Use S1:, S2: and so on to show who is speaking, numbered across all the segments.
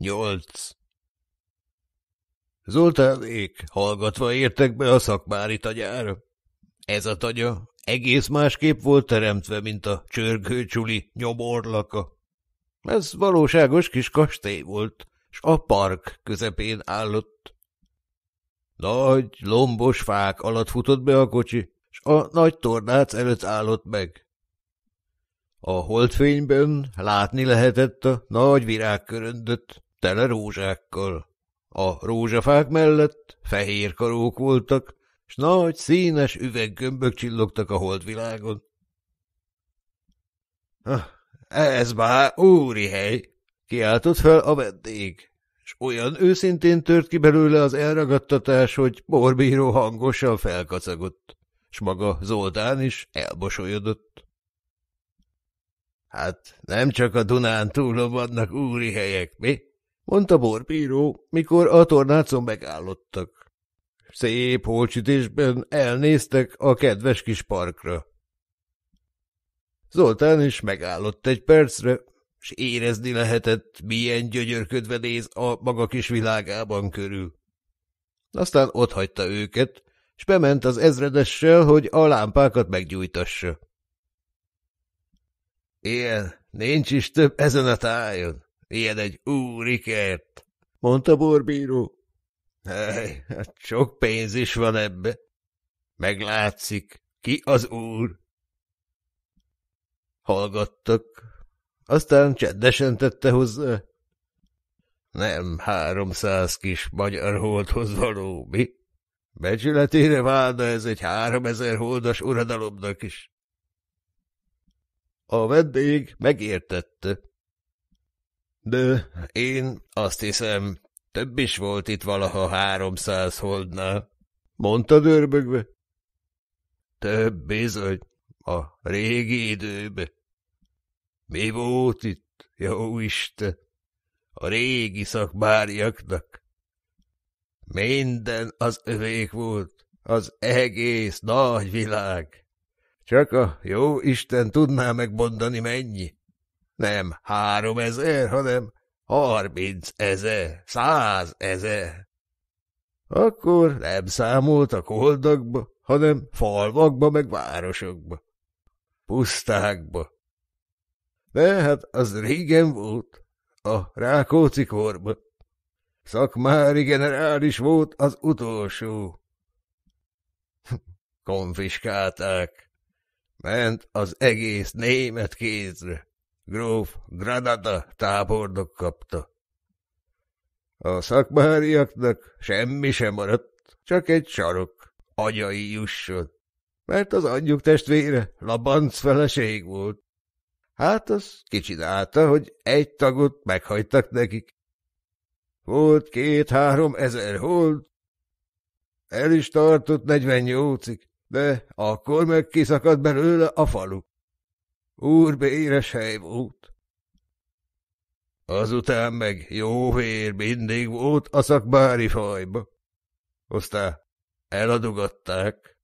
S1: Nyolc. Zoltánék hallgatva értek be a szakmári tagyára. Ez a tagya egész másképp volt teremtve, mint a csörgőcsuli nyomorlaka. Ez valóságos kis kastély volt, s a park közepén állott. Nagy, lombos fák alatt futott be a kocsi, s a nagy tornác előtt állott meg. A holdfényben látni lehetett a nagy virágköröndöt, tele rózsákkal. A rózsafák mellett fehér karók voltak, s nagy színes üveggömbök csillogtak a holdvilágon. Ah, ez bár úri hely, kiáltott fel a vendég, és olyan őszintén tört ki belőle az elragadtatás, hogy borbíró hangosan felkacagott, s maga Zoltán is elbosolyodott. Hát nem csak a Dunán túlom vannak úri helyek, mi? mondta borbíró, mikor a tornácon megállottak. Szép holcsütésben elnéztek a kedves kis parkra. Zoltán is megállott egy percre, és érezni lehetett, milyen gyönyörködve néz a maga kis világában körül. Aztán hagyta őket, és bement az ezredessel, hogy a lámpákat meggyújtassa. Ilyen, nincs is több ezen a tájon ilyen egy úrikert, mondta borbíró. hát sok pénz is van ebbe. Meglátszik, ki az úr. Hallgattak, aztán csendesen tette hozzá. Nem háromszáz kis magyar holdhoz való, mi? Becsületére válna ez egy háromezer holdas uradalomnak is. A vendég megértette. De én azt hiszem, több is volt itt valaha háromszáz holdnál. Mondta dörbögve? Több bizony, a régi időbe. Mi volt itt, jó Isten? A régi szakbárjaknak? Minden az övék volt, az egész nagy világ. Csak a jó Isten tudná megmondani mennyi. Nem három ezer, hanem harminc ezer, száz ezer. Akkor nem számoltak holdakba, hanem falvakba, meg városokba. Pusztákba. De hát az régen volt, a Rákóczi korba. Szakmári generális volt az utolsó. Konfiskálták. Ment az egész német kézre. Gróf, Granada tábornok kapta. A szakmáriaknak semmi sem maradt, csak egy sarok, anyai jusson, mert az anyjuk testvére Labanc feleség volt. Hát az kicsinálta, hogy egy tagot meghagytak nekik. Volt két-három ezer hold, el is tartott negyvennyolcig, de akkor meg kiszakadt belőle a falu béres hely volt. Azután meg jó vér mindig volt a szakbári fajba. Aztán eladogatták.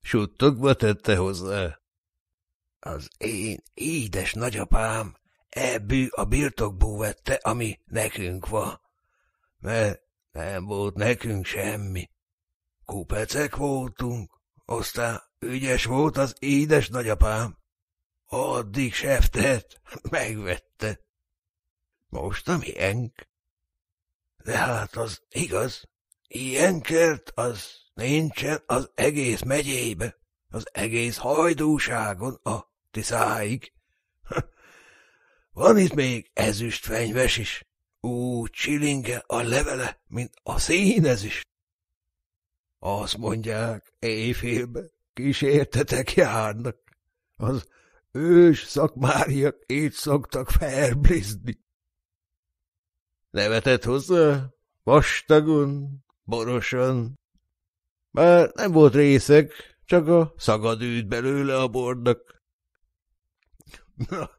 S1: Suttogva tette hozzá. Az én édes nagyapám ebbű a birtokból vette, ami nekünk van, mert nem volt nekünk semmi. Kupecek voltunk, aztán Ügyes volt az édes nagyapám. Addig seftet megvette. Most a miénk. De hát az igaz, ilyen kert az nincsen az egész megyébe, az egész hajdúságon a Tiszáig. Van itt még fenyves is, úgy csilinge a levele, mint a színezüst. Azt mondják éjfélben, kísértetek járnak. Az ős szakmáriak így szoktak felblizni. Nevetett hozzá, vastagon, borosan. Már nem volt részek, csak a szagad ült belőle a bornak. Na,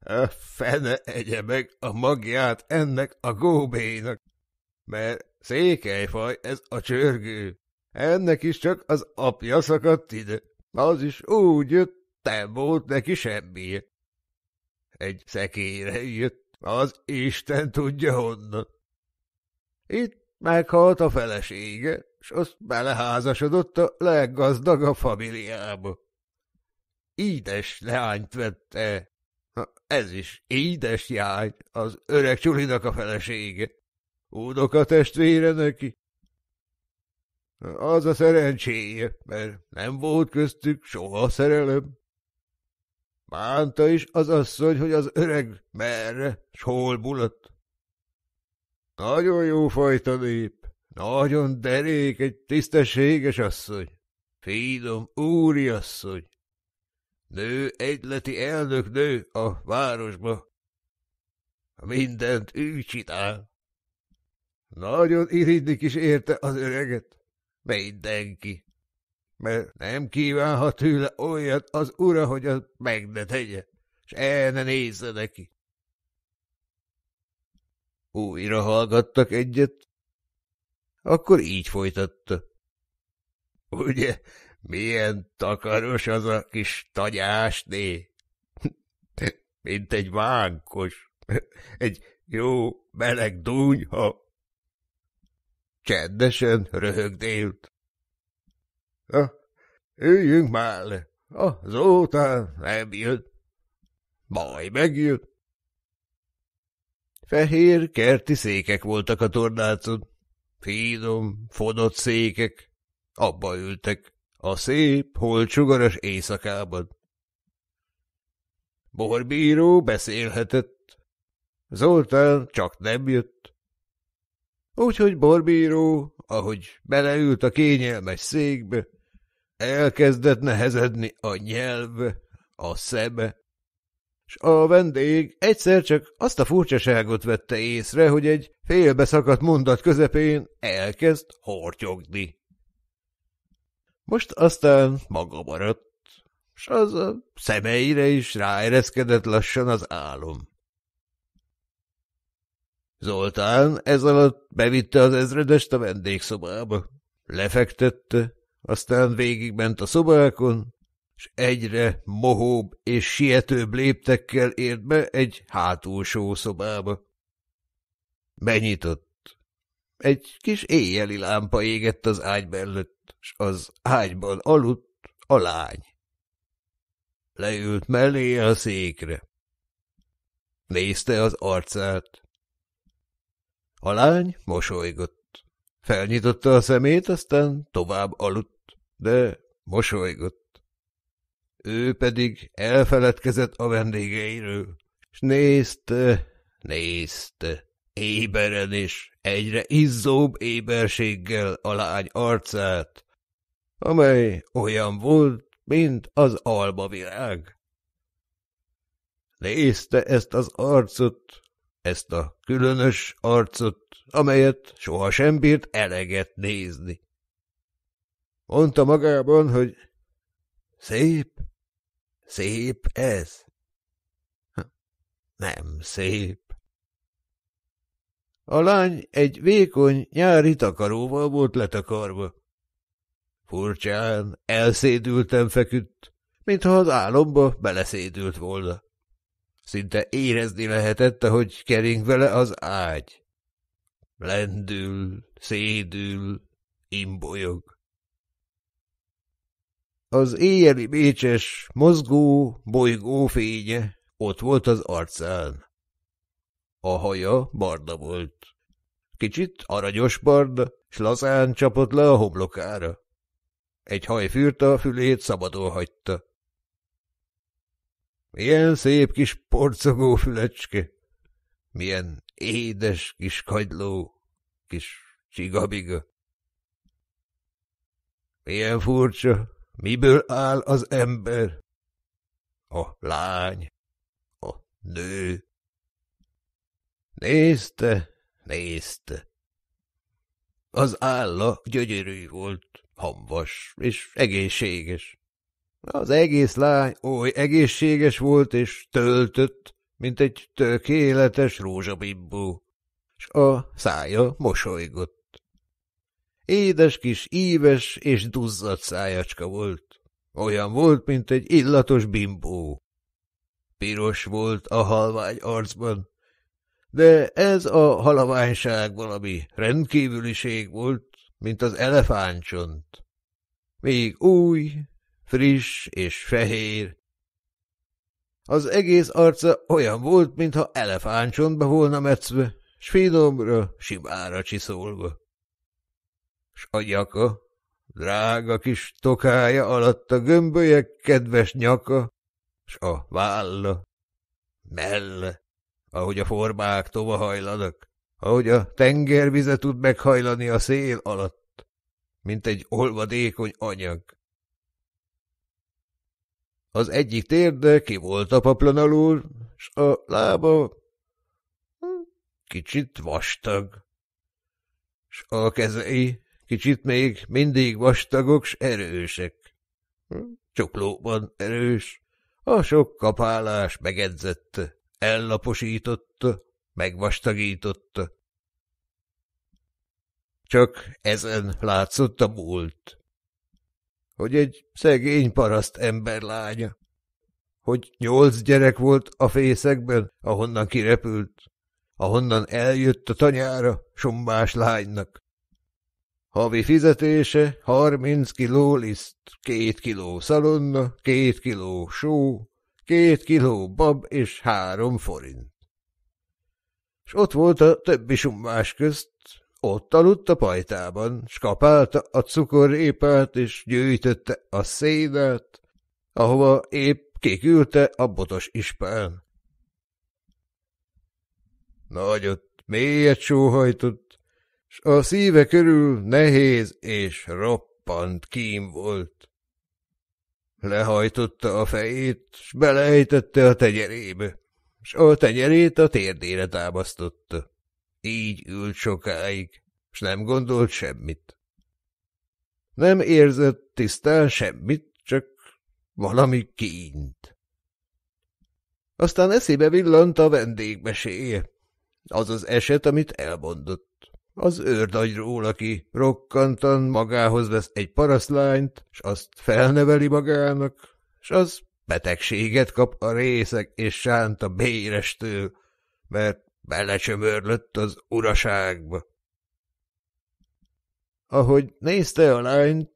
S1: a fene egye meg a magját ennek a góbénak, mert székelyfaj ez a csörgő. Ennek is csak az apja szakadt ide. Az is úgy jött, nem volt neki semmi. Egy szekére jött, az Isten tudja honnan. Itt meghalt a felesége, s azt beleházasodott a leggazdagabb familiába. Ídes leányt vette. Na, ez is édes jány, az öreg Csulinak a felesége. a testvére neki. Az a szerencséje, mert nem volt köztük soha szerelem. Bánta is az asszony, hogy az öreg merre, s hol bulat. Nagyon jó fajta nép, nagyon derék egy tisztességes asszony, fídom úri asszony. Nő egyleti elnök nő a városba. Mindent ő csinál. Nagyon iridni is érte az öreget. Mindenki. Mert nem kívánhat tőle olyat az ura, hogy az meg ne tegye, s el ne nézze neki. Újra hallgattak egyet, akkor így folytatta. Ugye, milyen takaros az a kis tagyásné? Mint egy vánkos, egy jó meleg dúnyha. Csendesen röhögdélt. Ah, üljünk már le. Azóta nem jött. Majd megjött. Fehér kerti székek voltak a tornácon. Finom, fodott székek. Abba ültek. A szép, holcsugaras éjszakában. Borbíró beszélhetett. Zoltán csak nem jött. Úgyhogy borbíró, ahogy beleült a kényelmes székbe, elkezdett nehezedni a nyelv, a szeme, s a vendég egyszer csak azt a furcsaságot vette észre, hogy egy félbeszakadt mondat közepén elkezd hortyogni. Most aztán maga maradt, s az a szemeire is ráereszkedett lassan az álom. Zoltán ezalatt bevitte az ezredest a vendégszobába, lefektette, aztán végigment a szobákon, és egyre mohóbb és sietőbb léptekkel ért be egy hátulsó szobába. Benyitott. Egy kis éjjeli lámpa égett az ágy mellett, s az ágyban aludt a lány. Leült mellé a székre. Nézte az arcát, a lány mosolygott. Felnyitotta a szemét, aztán tovább aludt, de mosolygott. Ő pedig elfeledkezett a vendégeiről, s nézte, nézte, éberen és egyre izzóbb éberséggel a lány arcát, amely olyan volt, mint az alba Nézte ezt az arcot, ezt a különös arcot, amelyet sohasem bírt eleget nézni. Mondta magában, hogy szép, szép ez. Nem szép. A lány egy vékony nyári takaróval volt letakarva. Furcsán elszédültem feküdt, mintha az álomba beleszédült volna. Szinte érezni lehetett, hogy kering vele az ágy. Lendül, szédül, imbolyog. Az éjjeli bécses, mozgó, bolygó fénye ott volt az arcán. A haja barda volt. Kicsit aranyos barda, s lazán csapott le a homlokára. Egy hajfűrta a fülét szabadon hagyta. Milyen szép kis porcogó fülecske! Milyen édes kis kagyló, kis csigabiga! Milyen furcsa, miből áll az ember? A lány, a nő. Nézte, nézte. Az álla gyönyörű volt, hamvas és egészséges. Az egész lány oly egészséges volt és töltött, mint egy tökéletes rózsabimbó, s a szája mosolygott. Édes kis íves és duzzadt szájacska volt, olyan volt, mint egy illatos bimbó. Piros volt a halvány arcban, de ez a halaványság valami rendkívüliség volt, mint az elefántcsont. Még új, friss és fehér. Az egész arca olyan volt, mintha elefántcsontba volna metszve, s finomra, simára csiszolva. S a nyaka, drága kis tokája alatt a gömbölyek kedves nyaka, s a válla, melle, ahogy a formák tova hajlanak, ahogy a tengervize tud meghajlani a szél alatt, mint egy olvadékony anyag. Az egyik térde ki volt a alul, s a lába hm, kicsit vastag, s a kezei kicsit még mindig vastagok s erősek. Hm, csuklóban erős, a sok kapálás megedzette, ellaposította, megvastagította. Csak ezen látszott a múlt hogy egy szegény paraszt emberlánya, hogy nyolc gyerek volt a fészekben, ahonnan kirepült, ahonnan eljött a tanyára sombás lánynak. Havi fizetése harminc kiló liszt, két kiló szalonna, két kiló só, két kiló bab és három forint. És ott volt a többi sumás közt, ott aludt a pajtában, skapálta a cukorépát és gyűjtötte a szédet, ahova épp kikülte a botos ispán. Nagyot mélyet sóhajtott, s a szíve körül nehéz és roppant kím volt. Lehajtotta a fejét, s belejtette a tegyerébe, s a tenyerét a térdére támasztotta. Így ült sokáig, és nem gondolt semmit. Nem érzett tisztán semmit, csak valami kint. Aztán eszébe villant a vendégmeséje, az az eset, amit elmondott. Az őrnagyról, aki rokkantan magához vesz egy paraszlányt, és azt felneveli magának, és az betegséget kap a részek és sánta bérestől, mert belecsömörlött az uraságba. Ahogy nézte a lányt,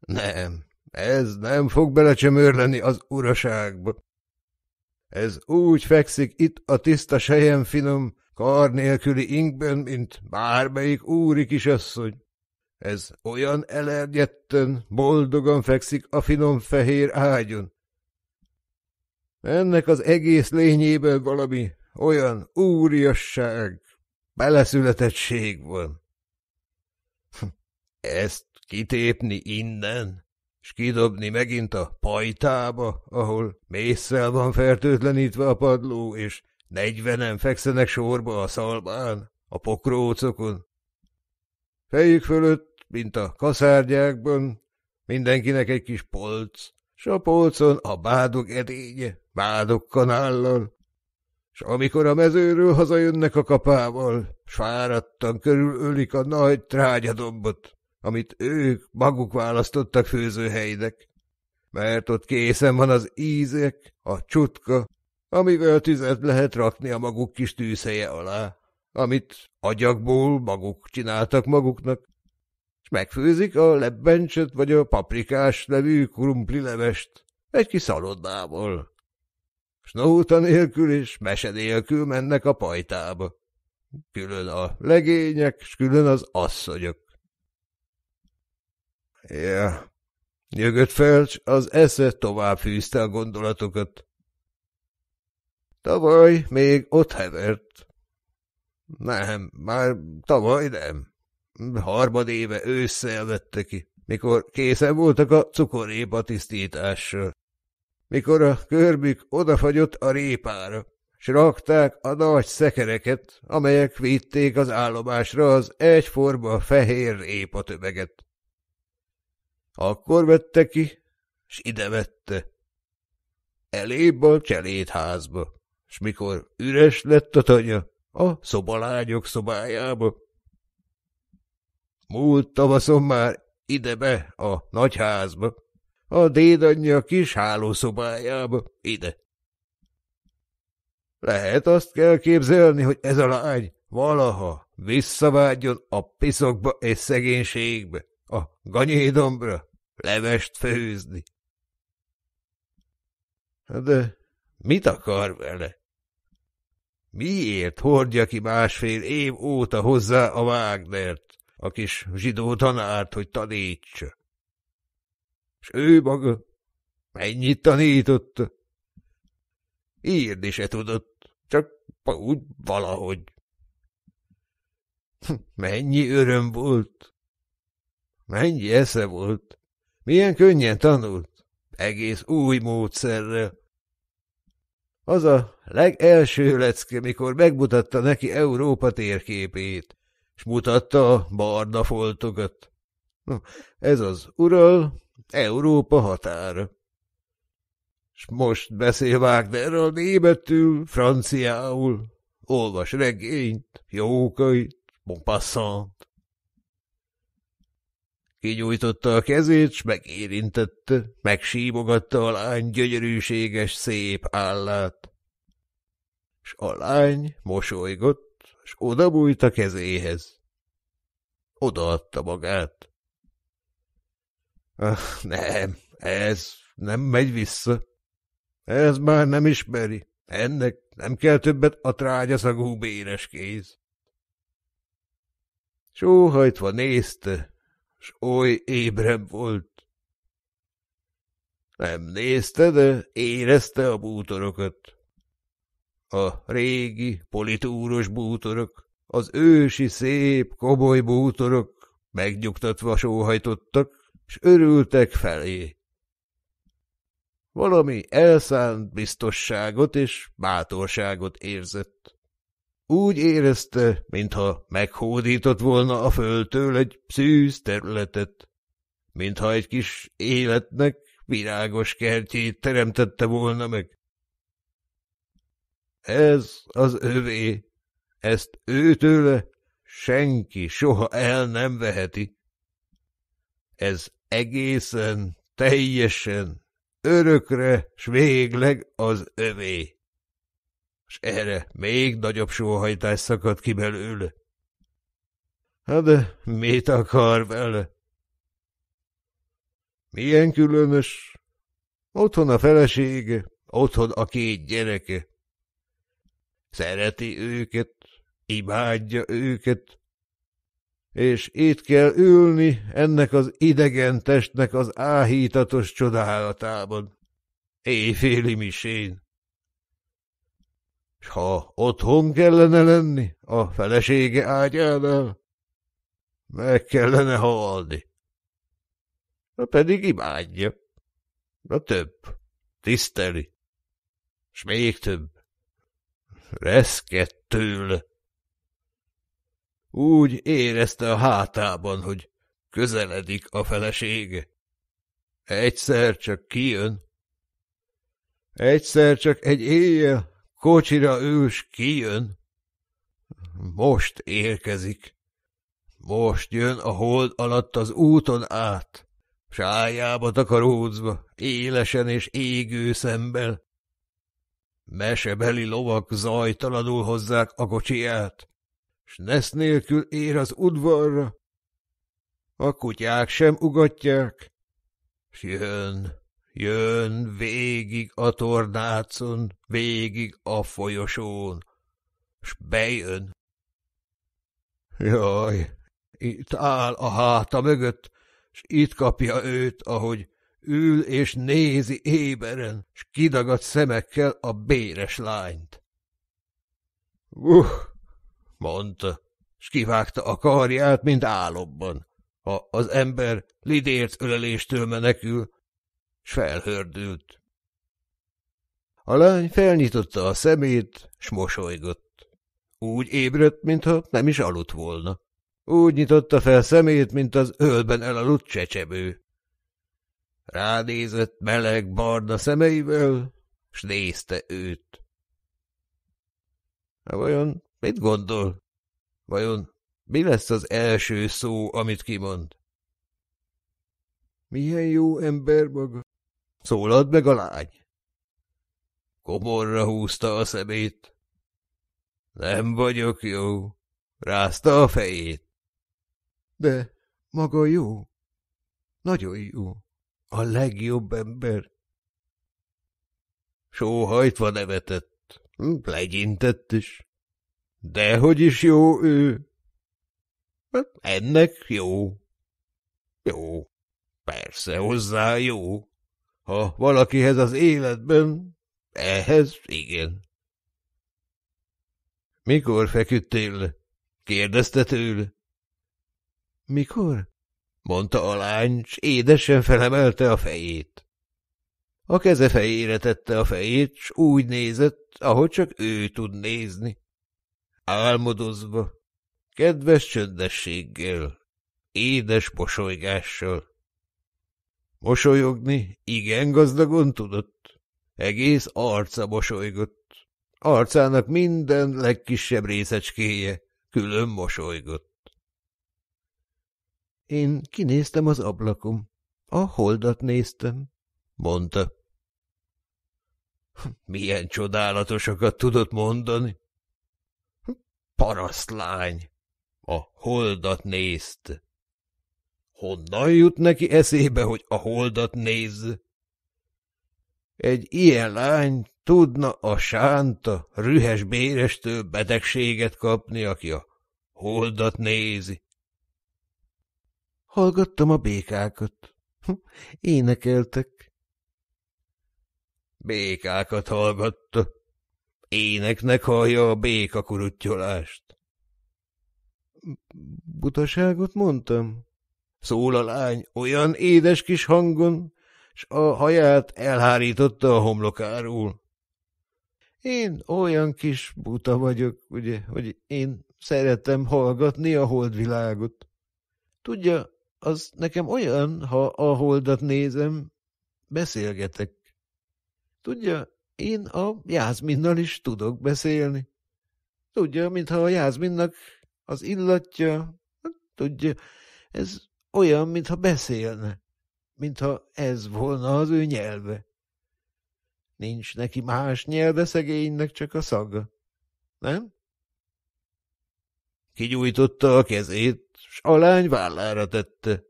S1: nem, ez nem fog belecsömörleni az uraságba. Ez úgy fekszik itt a tiszta sejem finom, kar nélküli inkben, mint bármelyik úri kisasszony. Ez olyan elergyetten, boldogan fekszik a finom fehér ágyon. Ennek az egész lényében valami olyan úriasság, beleszületettség van. Ezt kitépni innen, és kidobni megint a pajtába, ahol mészsel van fertőtlenítve a padló, és negyvenen fekszenek sorba a szalbán, a pokrócokon. Fejük fölött, mint a kaszárgyákban, mindenkinek egy kis polc, s a polcon a bádog edénye, bádog kanállal, s amikor a mezőről hazajönnek a kapával, s fáradtan körülölik a nagy trágyadombot, amit ők maguk választottak főzőhelynek, mert ott készen van az ízek, a csutka, amivel tüzet lehet rakni a maguk kis tűzhelye alá, amit agyakból maguk csináltak maguknak, és megfőzik a lebbencset vagy a paprikás nevű krumplilevest levest egy kis szalodnával, Snóta nélkül és mese nélkül mennek a pajtába. Külön a legények, s külön az asszonyok. Ja, nyögött felcs, az esze tovább fűzte a gondolatokat. Tavaly még ott hevert. Nem, már tavaly nem. Harmad éve ősszel vette ki, mikor készen voltak a cukoréba tisztítással mikor a körbük odafagyott a répára, s rakták a nagy szekereket, amelyek vitték az állomásra az egyforma fehér tömeget. Akkor vette ki, s ide vette. Elébb a cselédházba, s mikor üres lett a tanya, a szobalányok szobájába. Múlt tavaszon már idebe a nagyházba, a dédanyja kis hálószobájába, ide. Lehet azt kell képzelni, hogy ez a lány valaha visszavágyjon a piszokba és szegénységbe, a ganyédombra, levest főzni. De mit akar vele? Miért hordja ki másfél év óta hozzá a Wagnert, a kis zsidó tanárt, hogy tanítsa? s ő maga mennyit tanította? Írni se tudott, csak úgy valahogy. Hm, mennyi öröm volt, mennyi esze volt, milyen könnyen tanult, egész új módszerrel. Az a legelső lecke, mikor megmutatta neki Európa térképét, és mutatta a barna foltokat. Hm, ez az ural, Európa határa. S most beszél Wagnerről németül, franciául, olvas regényt, jókait, Montpassant. Kinyújtotta a kezét, s megérintette, megsímogatta a lány gyönyörűséges szép állát. S a lány mosolygott, s odabújt a kezéhez. Odaadta magát. Öh, nem, ez nem megy vissza. Ez már nem ismeri. Ennek nem kell többet a trágyaszagú béres kéz. Sóhajtva nézte, s oly ébrem volt. Nem nézte, de érezte a bútorokat. A régi, politúros bútorok, az ősi szép, komoly bútorok megnyugtatva sóhajtottak, s örültek felé. Valami elszánt biztosságot és bátorságot érzett. Úgy érezte, mintha meghódított volna a földtől egy szűz területet, mintha egy kis életnek virágos kertjét teremtette volna meg. Ez az övé, ezt őtőle senki soha el nem veheti. Ez egészen, teljesen, örökre s végleg az övé. És erre még nagyobb sóhajtás szakadt ki belőle. Hát de mit akar vele? Milyen különös. Otthon a felesége, otthon a két gyereke. Szereti őket, imádja őket, és itt kell ülni ennek az idegen testnek az áhítatos csodálatában. Éjféli misén. S ha otthon kellene lenni a felesége ágyánál, meg kellene halni. Na pedig imádja. Na több. Tiszteli. S még több. Reszkett tőle. Úgy érezte a hátában, hogy közeledik a felesége. Egyszer csak kijön. Egyszer csak egy éjjel kocsira üls kijön. Most érkezik. Most jön a hold alatt az úton át, sájába takaródzva, élesen és égő szemmel. Mesebeli lovak zajtalanul hozzák a kocsiját s nesz nélkül ér az udvarra. A kutyák sem ugatják, s jön, jön végig a tornácon, végig a folyosón, s bejön. Jaj, itt áll a háta mögött, s itt kapja őt, ahogy ül és nézi éberen, s kidagadt szemekkel a béres lányt. Uh, mondta, s kivágta a karját, mint álomban. Ha az ember lidért öleléstől menekül, s felhördült. A lány felnyitotta a szemét, s mosolygott. Úgy ébredt, mintha nem is aludt volna. Úgy nyitotta fel szemét, mint az ölben elaludt csecsebő. Ránézett meleg barna szemeivel, s nézte őt. Vajon Mit gondol? Vajon mi lesz az első szó, amit kimond? Milyen jó ember maga, Szólad meg a lány. Komorra húzta a szemét. Nem vagyok jó, rázta a fejét. De maga jó, nagyon jó, a legjobb ember. Sóhajtva nevetett, legyintett is. Dehogy is jó ő. Hát, ennek jó. Jó. Persze hozzá jó. Ha valakihez az életben, ehhez igen. Mikor feküdtél? kérdezte tőle. Mikor? mondta a lány, s édesen felemelte a fejét. A keze fejére tette a fejét, s úgy nézett, ahogy csak ő tud nézni álmodozva, kedves csöndességgel, édes mosolygással. Mosolyogni igen gazdagon tudott, egész arca mosolygott, arcának minden legkisebb részecskéje külön mosolygott. Én kinéztem az ablakom, a holdat néztem, mondta. Milyen csodálatosakat tudott mondani parasztlány! A holdat nézt! Honnan jut neki eszébe, hogy a holdat néz? Egy ilyen lány tudna a sánta, rühes bérestől betegséget kapni, aki a holdat nézi. Hallgattam a békákat. Hm, énekeltek. Békákat hallgatta. Éneknek hallja a béka kuruttyolást. Butaságot mondtam. Szól a lány olyan édes kis hangon, s a haját elhárította a homlokáról. Én olyan kis buta vagyok, ugye, hogy én szeretem hallgatni a holdvilágot. Tudja, az nekem olyan, ha a holdat nézem, beszélgetek. Tudja, én a Jászminnal is tudok beszélni. Tudja, mintha a Jászminnak az illatja, hát tudja, ez olyan, mintha beszélne, mintha ez volna az ő nyelve. Nincs neki más nyelve szegénynek, csak a szaga. Nem? Kigyújtotta a kezét, s a lány vállára tette,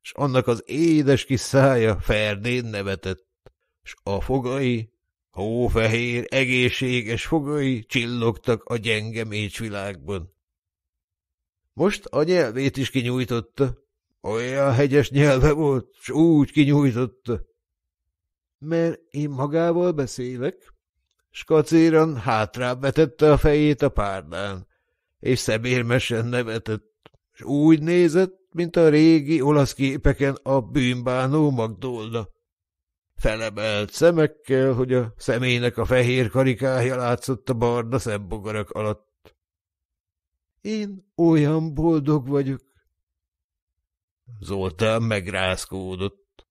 S1: s annak az édes kis szája Ferdén nevetett, s a fogai Hófehér, egészséges fogai csillogtak a gyenge mécsvilágban. Most a nyelvét is kinyújtotta. Olyan hegyes nyelve volt, s úgy kinyújtotta. Mert én magával beszélek. Skacéran hátrább vetette a fejét a párdán, és szemérmesen nevetett, s úgy nézett, mint a régi olasz képeken a bűnbánó Magdolna felemelt szemekkel, hogy a szemének a fehér karikája látszott a barna szembogarak alatt. Én olyan boldog vagyok. Zoltán megrázkódott.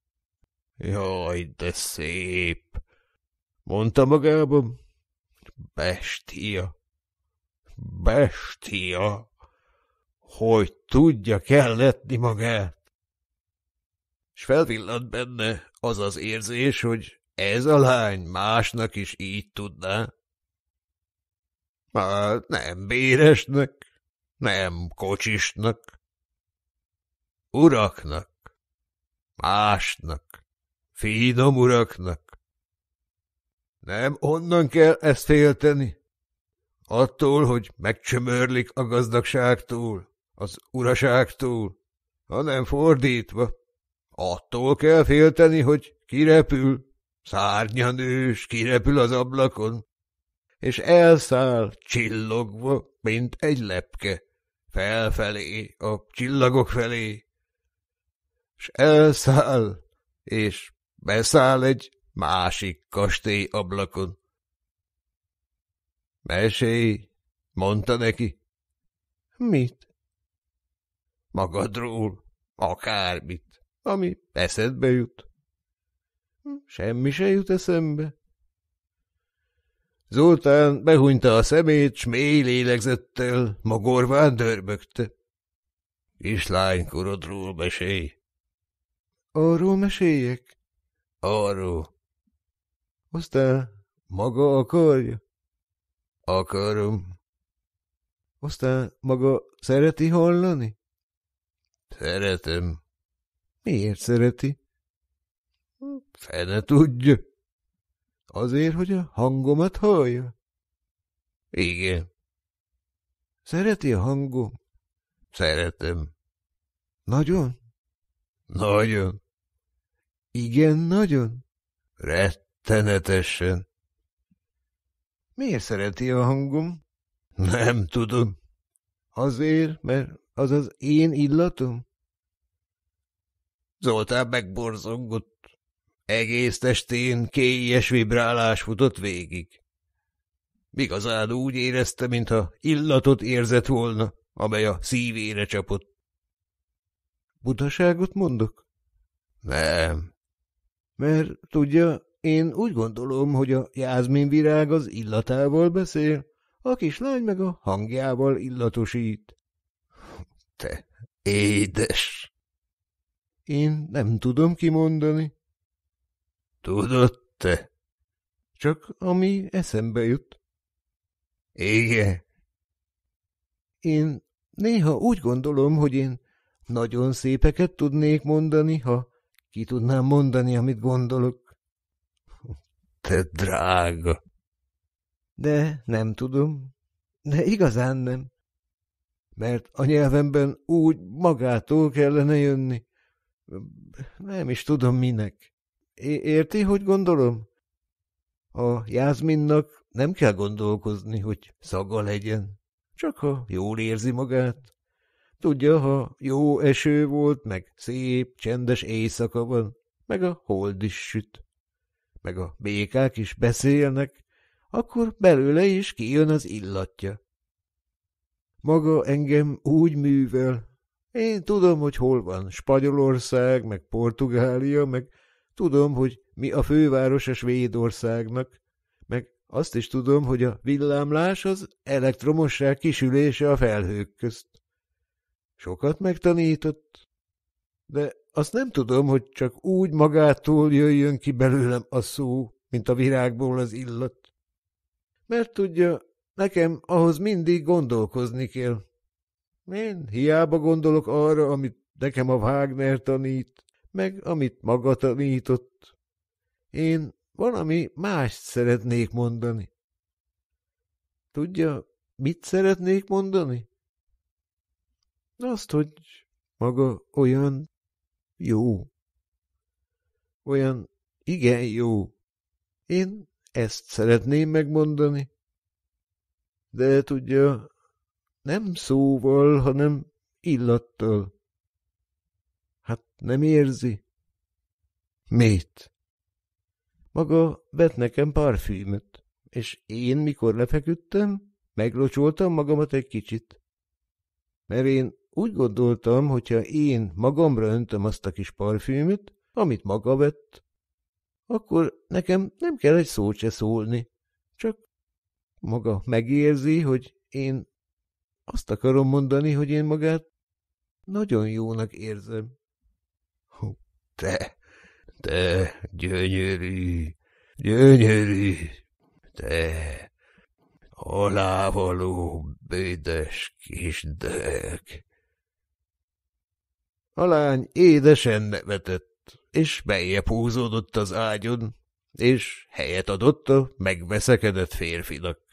S1: Jaj, de szép! Mondta magában. Bestia! Bestia! Hogy tudja kelletni magát! és felvillant benne az az érzés, hogy ez a lány másnak is így tudná. Hát nem béresnek, nem kocsisnak, uraknak, másnak, finom uraknak. Nem onnan kell ezt félteni, attól, hogy megcsömörlik a gazdagságtól, az uraságtól, hanem fordítva. Attól kell félteni, hogy kirepül, szárnyan ős, kirepül az ablakon, és elszáll csillogva, mint egy lepke, felfelé, a csillagok felé, és elszáll, és beszáll egy másik kastély ablakon. Mesélj, mondta neki. Mit? Magadról, akármit ami eszedbe jut. Semmi se jut eszembe. Zoltán behunyta a szemét, s mély lélegzettel magorván dörbögte. Kislánykorodról mesélj. Arról meséljek? Arról. Aztán maga akarja? Akarom. Aztán maga szereti hallani? Szeretem. Miért szereti? Fene tudja. Azért, hogy a hangomat hallja? Igen. Szereti a hangom? Szeretem. Nagyon? Nagyon. Igen, nagyon? Rettenetesen. Miért szereti a hangom? Nem tudom. Azért, mert az az én illatom? Zoltán megborzongott. Egész testén kélyes vibrálás futott végig. Igazán úgy érezte, mintha illatot érzett volna, amely a szívére csapott. Budaságot mondok? Nem. Mert tudja, én úgy gondolom, hogy a jázmin virág az illatával beszél, a kislány meg a hangjával illatosít. Te édes! Én nem tudom kimondani. Tudod te? Csak ami eszembe jut. Igen. Én néha úgy gondolom, hogy én nagyon szépeket tudnék mondani, ha ki tudnám mondani, amit gondolok. Te drága! De nem tudom. De igazán nem. Mert a nyelvemben úgy magától kellene jönni. Nem is tudom minek. É érti, hogy gondolom? A Jászminnak nem kell gondolkozni, hogy szaga legyen. Csak ha jól érzi magát. Tudja, ha jó eső volt, meg szép, csendes éjszaka van, meg a hold is süt, meg a békák is beszélnek, akkor belőle is kijön az illatja. Maga engem úgy művel, én tudom, hogy hol van Spanyolország, meg Portugália, meg tudom, hogy mi a főváros a Svédországnak, meg azt is tudom, hogy a villámlás az elektromosság kisülése a felhők közt. Sokat megtanított, de azt nem tudom, hogy csak úgy magától jöjjön ki belőlem a szó, mint a virágból az illat. Mert tudja, nekem ahhoz mindig gondolkozni kell. Én hiába gondolok arra, amit nekem a Wagner tanít, meg amit maga tanított. Én valami mást szeretnék mondani. Tudja, mit szeretnék mondani? Azt, hogy maga olyan jó. Olyan igen jó. Én ezt szeretném megmondani. De tudja, nem szóval, hanem illattal. Hát nem érzi? Mét? Maga vett nekem parfümöt, és én, mikor lefeküdtem, meglocsoltam magamat egy kicsit. Mert én úgy gondoltam, hogyha én magamra öntöm azt a kis parfümöt, amit maga vett, akkor nekem nem kell egy szót se szólni, csak maga megérzi, hogy én azt akarom mondani, hogy én magát nagyon jónak érzem. Hú, te, te, gyönyörű, gyönyörű, te, alávaló, bédes kis dög. A lány édesen nevetett, és beljebb húzódott az ágyon, és helyet adott a megveszekedett férfinak.